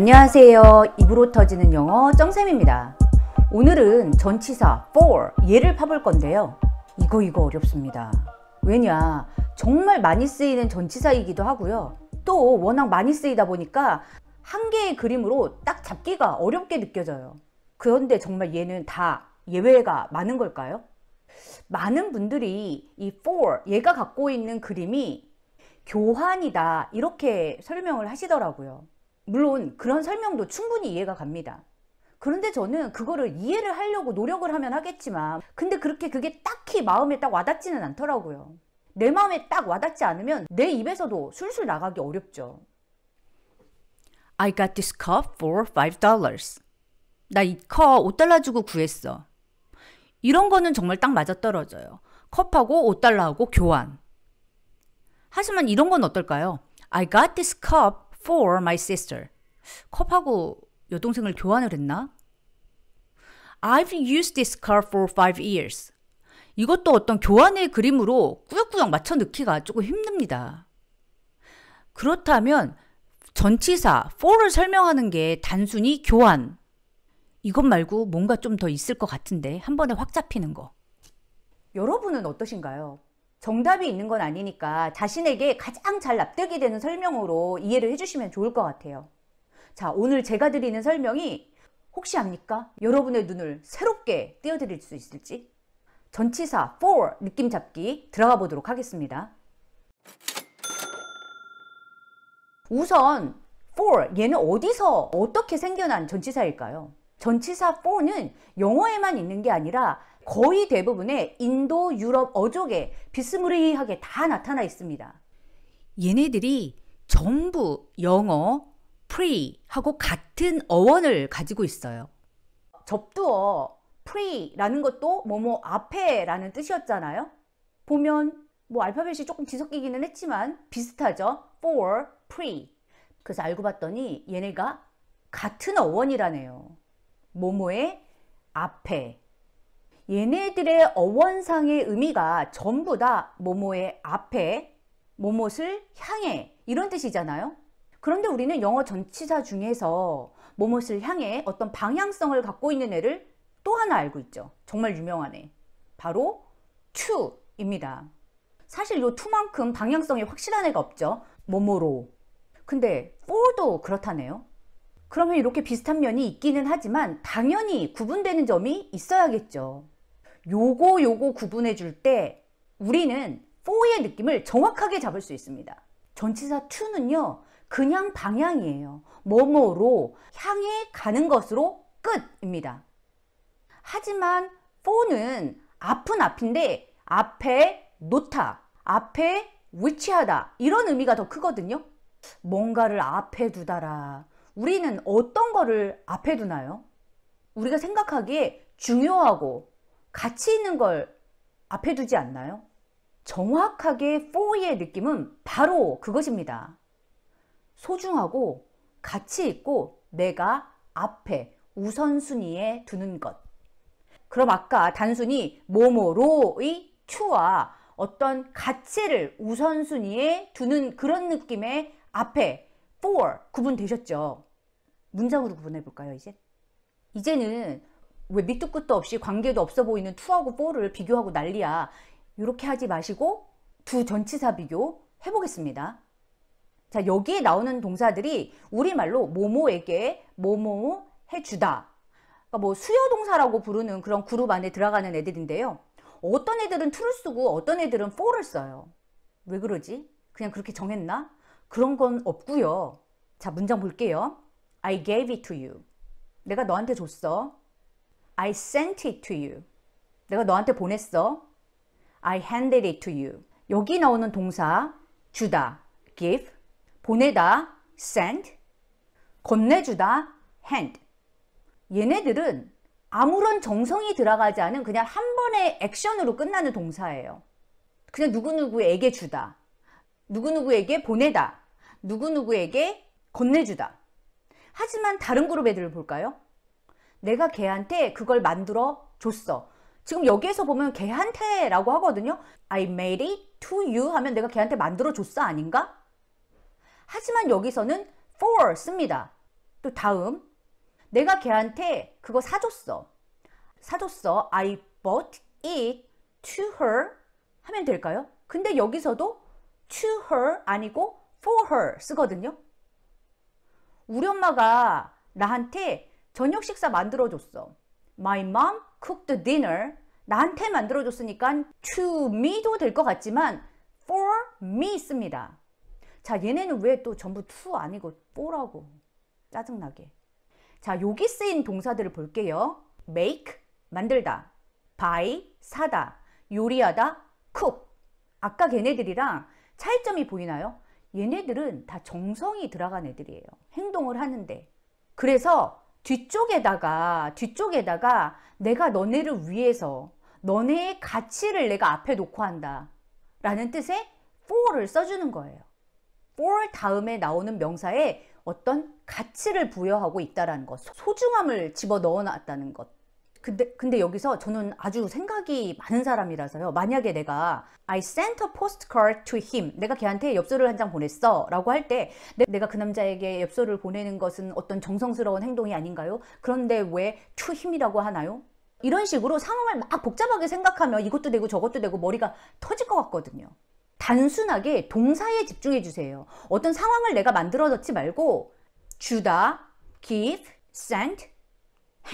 안녕하세요. 입으로 터지는 영어 정쌤입니다. 오늘은 전치사 for 얘를 파볼 건데요. 이거 이거 어렵습니다. 왜냐 정말 많이 쓰이는 전치사이기도 하고요. 또 워낙 많이 쓰이다 보니까 한 개의 그림으로 딱 잡기가 어렵게 느껴져요. 그런데 정말 얘는 다 예외가 많은 걸까요? 많은 분들이 이 for 얘가 갖고 있는 그림이 교환이다 이렇게 설명을 하시더라고요. 물론 그런 설명도 충분히 이해가 갑니다. 그런데 저는 그거를 이해를 하려고 노력을 하면 하겠지만 근데 그렇게 그게 딱히 마음에 딱 와닿지는 않더라고요. 내 마음에 딱 와닿지 않으면 내 입에서도 술술 나가기 어렵죠. I got this cup for $5. 나이 컵 5달러 주고 구했어. 이런 거는 정말 딱 맞아떨어져요. 컵하고 5달러하고 교환. 하지만 이런 건 어떨까요? I got this cup for my sister. 컵하고 여동생을 교환을 했나? I've used this car for five years. 이것도 어떤 교환의 그림으로 꾸역꾸역 맞춰 넣기가 조금 힘듭니다. 그렇다면 전치사 for를 설명하는 게 단순히 교환. 이것 말고 뭔가 좀 더 있을 것 같은데 한 번에 확 잡히는 거. 여러분은 어떠신가요? 정답이 있는 건 아니니까 자신에게 가장 잘 납득이 되는 설명으로 이해를 해주시면 좋을 것 같아요. 자, 오늘 제가 드리는 설명이 혹시 압니까? 여러분의 눈을 새롭게 띄워드릴수 있을지? 전치사 for 느낌 잡기 들어가 보도록 하겠습니다. 우선 for 얘는 어디서 어떻게 생겨난 전치사일까요? 전치사 4는 영어에만 있는 게 아니라 거의 대부분의 인도, 유럽 어족에 비스무리하게 다 나타나 있습니다. 얘네들이 전부 영어 pre하고 같은 어원을 가지고 있어요. 접두어 pre라는 것도 뭐뭐 앞에라는 뜻이었잖아요. 보면 뭐 알파벳이 조금 뒤섞이기는 했지만 비슷하죠. for, pre. 그래서 알고 봤더니 얘네가 같은 어원이라네요. 모모의 앞에 얘네들의 어원상의 의미가 전부 다 모모의 앞에 모못을 향해 이런 뜻이잖아요. 그런데 우리는 영어 전치사 중에서 모못을 향해 어떤 방향성을 갖고 있는 애를 또 하나 알고 있죠. 정말 유명한 애. 바로 to입니다. 사실 요 to만큼 방향성이 확실한 애가 없죠. 모모로. 근데 for도 그렇다네요. 그러면 이렇게 비슷한 면이 있기는 하지만 당연히 구분되는 점이 있어야겠죠. 요거 요거 구분해 줄 때 우리는 4의 느낌을 정확하게 잡을 수 있습니다. 전치사 2는요. 그냥 방향이에요. 뭐뭐로 향해 가는 것으로 끝입니다. 하지만 4는 앞은 앞인데 앞에 놓다, 앞에 위치하다 이런 의미가 더 크거든요. 뭔가를 앞에 두다라, 우리는 어떤 거를 앞에 두나요? 우리가 생각하기에 중요하고 가치 있는 걸 앞에 두지 않나요? 정확하게 f 의 느낌은 바로 그것입니다. 소중하고 가치 있고 내가 앞에 우선순위에 두는 것. 그럼 아까 단순히 뭐뭐로의 추와 어떤 가치를 우선순위에 두는 그런 느낌의 앞에 for 구분되셨죠? 문장으로 구분해 볼까요 이제? 이제는 왜 밑도 끝도 없이 관계도 없어 보이는 투하고 포를 비교하고 난리야 이렇게 하지 마시고 두 전치사 비교 해보겠습니다 자 여기에 나오는 동사들이 우리말로 모모에게 모모 해주다 그러니까 뭐 수여동사라고 부르는 그런 그룹 안에 들어가는 애들인데요 어떤 애들은 t r 를 쓰고 어떤 애들은 for를 써요 왜 그러지? 그냥 그렇게 정했나? 그런 건 없고요. 자, 문장 볼게요. I gave it to you. 내가 너한테 줬어. I sent it to you. 내가 너한테 보냈어. I handed it to you. 여기 나오는 동사 주다, give, 보내다, send, 건네주다, hand. 얘네들은 아무런 정성이 들어가지 않은 그냥 한 번의 액션으로 끝나는 동사예요. 그냥 누구누구에게 주다, 누구누구에게 보내다, 누구누구에게 건네주다. 하지만 다른 그룹 애들을 볼까요? 내가 걔한테 그걸 만들어 줬어. 지금 여기에서 보면 걔한테라고 하거든요. I made it to you 하면 내가 걔한테 만들어 줬어 아닌가? 하지만 여기서는 for 씁니다. 또 다음 내가 걔한테 그거 사줬어. 사줬어. I bought it to her 하면 될까요? 근데 여기서도 to her 아니고 for her 쓰거든요. 우리 엄마가 나한테 저녁 식사 만들어줬어. My mom cooked the dinner. 나한테 만들어줬으니까 to me도 될 것 같지만 for me 씁니다. 자, 얘네는 왜 또 전부 to 아니고 for라고 짜증나게. 자, 여기 쓰인 동사들을 볼게요. make, 만들다. buy, 사다. 요리하다, cook. 아까 걔네들이랑 차이점이 보이나요? 얘네들은 다 정성이 들어간 애들이에요. 행동을 하는데. 그래서 뒤쪽에다가 뒤쪽에다가 내가 너네를 위해서 너네의 가치를 내가 앞에 놓고 한다. 라는 뜻의 for를 써주는 거예요. for 다음에 나오는 명사에 어떤 가치를 부여하고 있다는 것, 소중함을 집어 넣어놨다는 것. 근데, 근데 여기서 저는 아주 생각이 많은 사람이라서요. 만약에 내가 I sent a postcard to him. 내가 걔한테 엽서를 한 장 보냈어. 라고 할 때 내가 그 남자에게 엽서를 보내는 것은 어떤 정성스러운 행동이 아닌가요? 그런데 왜 to him이라고 하나요? 이런 식으로 상황을 막 복잡하게 생각하면 이것도 되고 저것도 되고 머리가 터질 것 같거든요. 단순하게 동사에 집중해 주세요. 어떤 상황을 내가 만들어 놓지 말고 주다, give, send,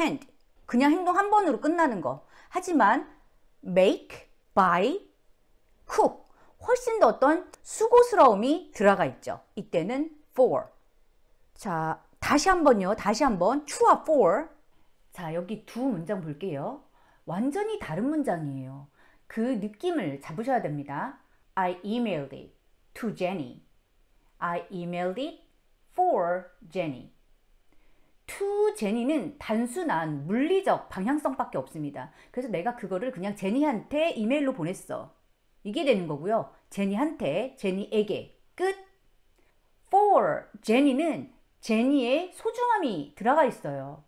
hand 그냥 행동 한 번으로 끝나는 거. 하지만 make, buy, cook 훨씬 더 어떤 수고스러움이 들어가 있죠. 이때는 for. 자, 다시 한번요. 다시 한번 true와 for. 자, 여기 두 문장 볼게요. 완전히 다른 문장이에요. 그 느낌을 잡으셔야 됩니다. I emailed it to Jenny. I emailed it for Jenny. 투 제니는 단순한 물리적 방향성밖에 없습니다. 그래서 내가 그거를 그냥 제니한테 이메일로 보냈어. 이게 되는 거고요. 제니한테, 제니에게. 끝! for 제니는 제니의 소중함이 들어가 있어요.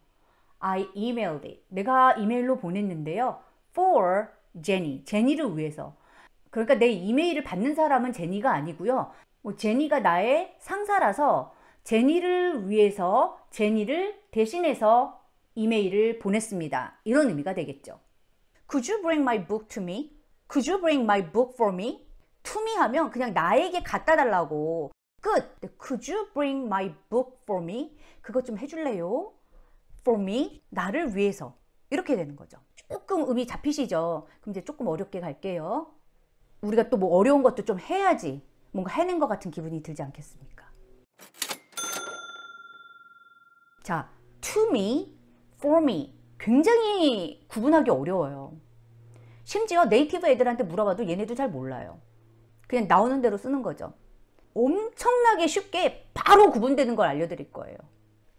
I emailed it. 내가 이메일로 보냈는데요. for 제니, 제니를 위해서. 그러니까 내 이메일을 받는 사람은 제니가 아니고요. 뭐 제니가 나의 상사라서 제니를 위해서 제니를 대신해서 이메일을 보냈습니다. 이런 의미가 되겠죠. Could you bring my book to me? Could you bring my book for me? to me 하면 그냥 나에게 갖다 달라고. 끝. Could you bring my book for me? 그것 좀 해줄래요? For me? 나를 위해서. 이렇게 되는 거죠. 조금 의미 잡히시죠? 그럼 이제 조금 어렵게 갈게요. 우리가 또 뭐 어려운 것도 좀 해야지 뭔가 해낸 것 같은 기분이 들지 않겠습니까? 자, to me, for me 굉장히 구분하기 어려워요. 심지어 네이티브 애들한테 물어봐도 얘네도 잘 몰라요. 그냥 나오는 대로 쓰는 거죠. 엄청나게 쉽게 바로 구분되는 걸 알려드릴 거예요.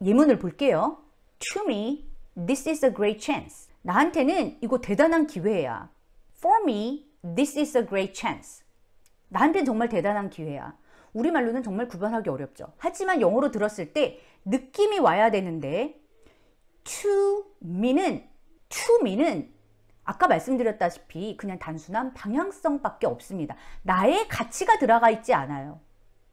예문을 볼게요. To me, this is a great chance. 나한테는 이거 대단한 기회야. For me, this is a great chance. 나한테는 정말 대단한 기회야. 우리말로는 정말 구분하기 어렵죠. 하지만 영어로 들었을 때 느낌이 와야 되는데 to me는 to me는 아까 말씀드렸다시피 그냥 단순한 방향성밖에 없습니다. 나의 가치가 들어가 있지 않아요.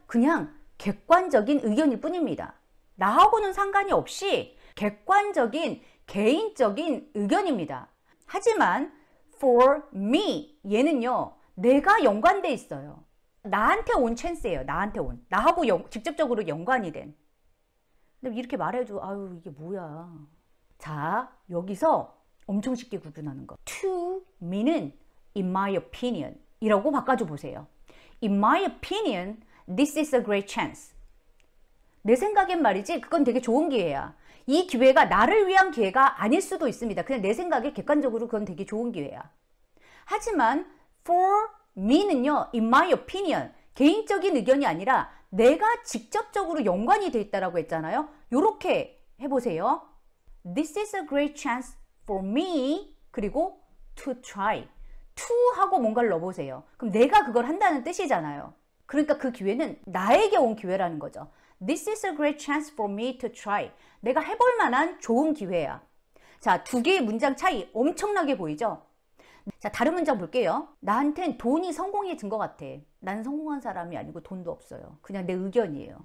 그냥 객관적인 의견일 뿐입니다. 나하고는 상관이 없이 객관적인 개인적인 의견입니다. 하지만 for me 얘는요. 내가 연관돼 있어요. 나한테 온 찬스예요. 나한테 온. 나하고 연, 직접적으로 연관이 된. 근데 이렇게 말해도 아유 이게 뭐야. 자 여기서 엄청 쉽게 구분하는 거. To me는 in my opinion 이라고 바꿔줘 보세요. In my opinion, this is a great chance. 내 생각엔 말이지 그건 되게 좋은 기회야. 이 기회가 나를 위한 기회가 아닐 수도 있습니다. 그냥 내 생각에 객관적으로 그건 되게 좋은 기회야. 하지만 for me는요. in my opinion 개인적인 의견이 아니라 내가 직접적으로 연관이 돼 있다라고 했잖아요. 이렇게 해보세요. This is a great chance for me. 그리고 to try. to 하고 뭔가를 넣어보세요. 그럼 내가 그걸 한다는 뜻이잖아요. 그러니까 그 기회는 나에게 온 기회라는 거죠. This is a great chance for me to try. 내가 해볼 만한 좋은 기회야. 자, 두 개의 문장 차이 엄청나게 보이죠? 자, 다른 문장 볼게요. 나한텐 돈이 성공의 증거 같아. 난 성공한 사람이 아니고 돈도 없어요. 그냥 내 의견이에요.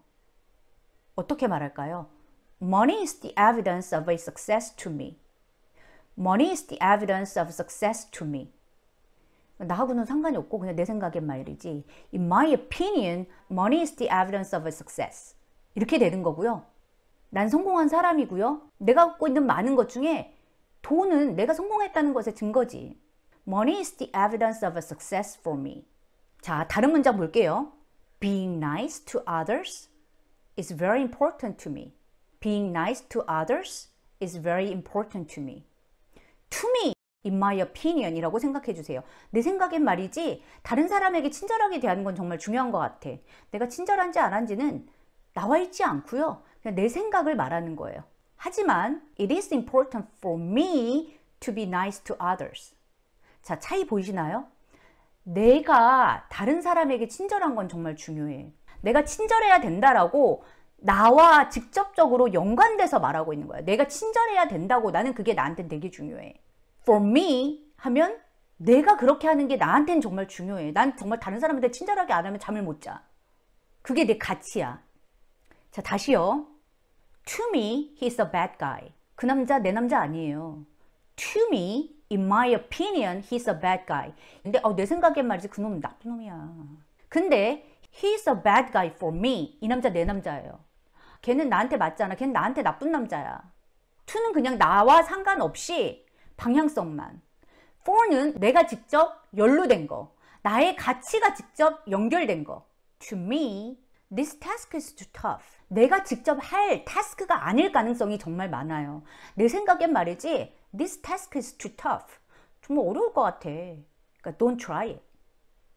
어떻게 말할까요? Money is the evidence of a success to me. Money is the evidence of success to me. 나하고는 상관이 없고 그냥 내 생각엔 말이지. In my opinion, money is the evidence of a success. 이렇게 되는 거고요. 난 성공한 사람이고요. 내가 갖고 있는 많은 것 중에 돈은 내가 성공했다는 것의 증거지. Money is the evidence of a success for me. 자, 다른 문장 볼게요. Being nice to others is very important to me. Being nice to others is very important to me. To me, in my opinion 이라고 생각해 주세요. 내 생각엔 말이지 다른 사람에게 친절하게 대하는 건 정말 중요한 것 같아. 내가 친절한지 안 한지는 나와 있지 않고요. 그냥 내 생각을 말하는 거예요. 하지만 it is important for me to be nice to others. 자, 차이 보이시나요? 내가 다른 사람에게 친절한 건 정말 중요해. 내가 친절해야 된다라고 나와 직접적으로 연관돼서 말하고 있는 거야. 내가 친절해야 된다고 나는 그게 나한테 되게 중요해. For me 하면 내가 그렇게 하는 게 나한테는 정말 중요해. 난 정말 다른 사람한테 친절하게 안 하면 잠을 못 자. 그게 내 가치야. 자, 다시요. To me, he's a bad guy. 그 남자 내 남자 아니에요. To me, in my opinion, he's a bad guy. 근데 어, 내 생각엔 말이지 그 놈 나쁜 놈이야. 근데 He's a bad guy for me. 이 남자 내 남자예요. 걔는 나한테 맞잖아. 걔는 나한테 나쁜 남자야. to는 그냥 나와 상관없이 방향성만. for는 내가 직접 연루된 거. 나의 가치가 직접 연결된 거. To me, this task is too tough. 내가 직접 할 타스크가 아닐 가능성이 정말 많아요. 내 생각엔 말이지, this task is too tough. 정말 어려울 것 같아. 그러니까 don't try it.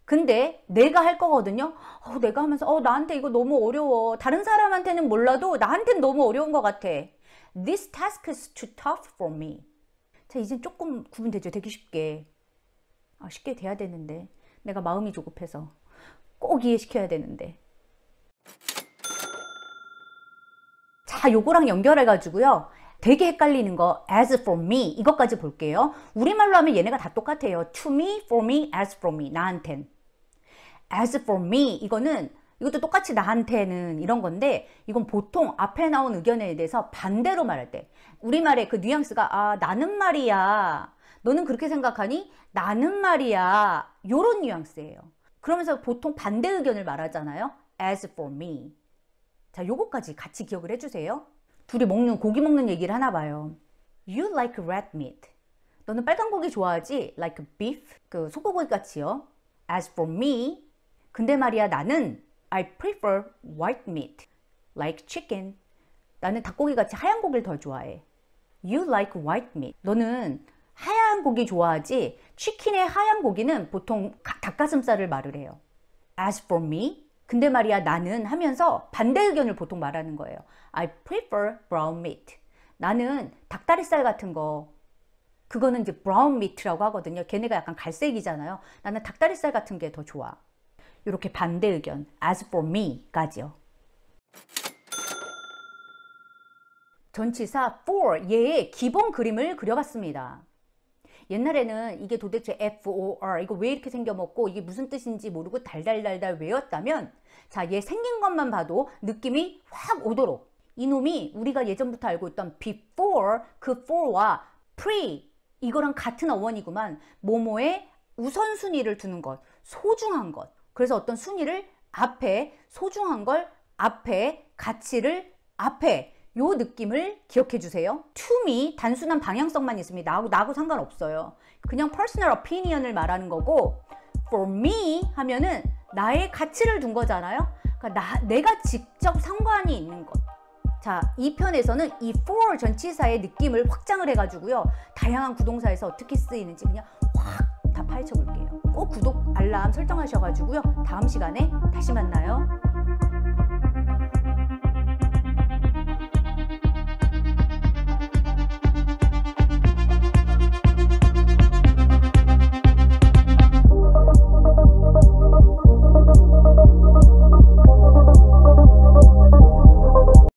근데 내가 할 거거든요. 어, 내가 하면서 어, 나한테 이거 너무 어려워. 다른 사람한테는 몰라도 나한테는 너무 어려운 것 같아. This task is too tough for me. 자, 이젠 조금 구분되죠. 되게 쉽게. 아, 쉽게 돼야 되는데. 내가 마음이 조급해서. 꼭 이해시켜야 되는데. 자, 요거랑 연결해가지고요. 되게 헷갈리는 거 as for me 이것까지 볼게요. 우리말로 하면 얘네가 다 똑같아요. to me, for me, as for me 나한텐. as for me 이거는 이것도 똑같이 나한테는 이런 건데 이건 보통 앞에 나온 의견에 대해서 반대로 말할 때 우리말의 그 뉘앙스가 아 나는 말이야 너는 그렇게 생각하니 나는 말이야 요런 뉘앙스예요 그러면서 보통 반대 의견을 말하잖아요 as for me 자 요거까지 같이 기억을 해주세요 둘이 먹는 고기 먹는 얘기를 하나 봐요 you like red meat 너는 빨간 고기 좋아하지 like beef 그 소고기 같이요 as for me 근데 말이야 나는 I prefer white meat like chicken. 나는 닭고기 같이 하얀 고기를 더 좋아해. You like white meat. 너는 하얀 고기 좋아하지? 치킨의 하얀 고기는 보통 닭가슴살을 말을 해요. As for me, 근데 말이야 나는 하면서 반대 의견을 보통 말하는 거예요. I prefer brown meat. 나는 닭다리살 같은 거 그거는 이제 brown meat라고 하거든요. 걔네가 약간 갈색이잖아요. 나는 닭다리살 같은 게 더 좋아. 이렇게 반대 의견 as for me까지요. 전치사 for 얘의 기본 그림을 그려봤습니다. 옛날에는 이게 도대체 FOR 이거 왜 이렇게 생겨먹고 이게 무슨 뜻인지 모르고 달달달달 외웠다면 자 얘 생긴 것만 봐도 느낌이 확 오도록 이놈이 우리가 예전부터 알고 있던 before 그 for와 pre 이거랑 같은 어원이구만 모모의 우선순위를 두는 것 소중한 것 그래서 어떤 순위를 앞에 소중한 걸 앞에 가치를 앞에 요 느낌을 기억해 주세요. 툼이 단순한 방향성만 있습니다. 나하고, 나하고 상관없어요. 그냥 personal opinion을 말하는 거고 for me 하면은 나의 가치를 둔 거잖아요. 그러니까 나, 내가 직접 상관이 있는 것. 자, 이편에서는이 for 전치사의 느낌을 확장을 해가지고요. 다양한 구동사에서 어떻게 쓰이는지 그냥 파헤쳐 볼게요. 꼭 구독, 알람 설정하셔가지고요. 다음 시간에 다시 만나요.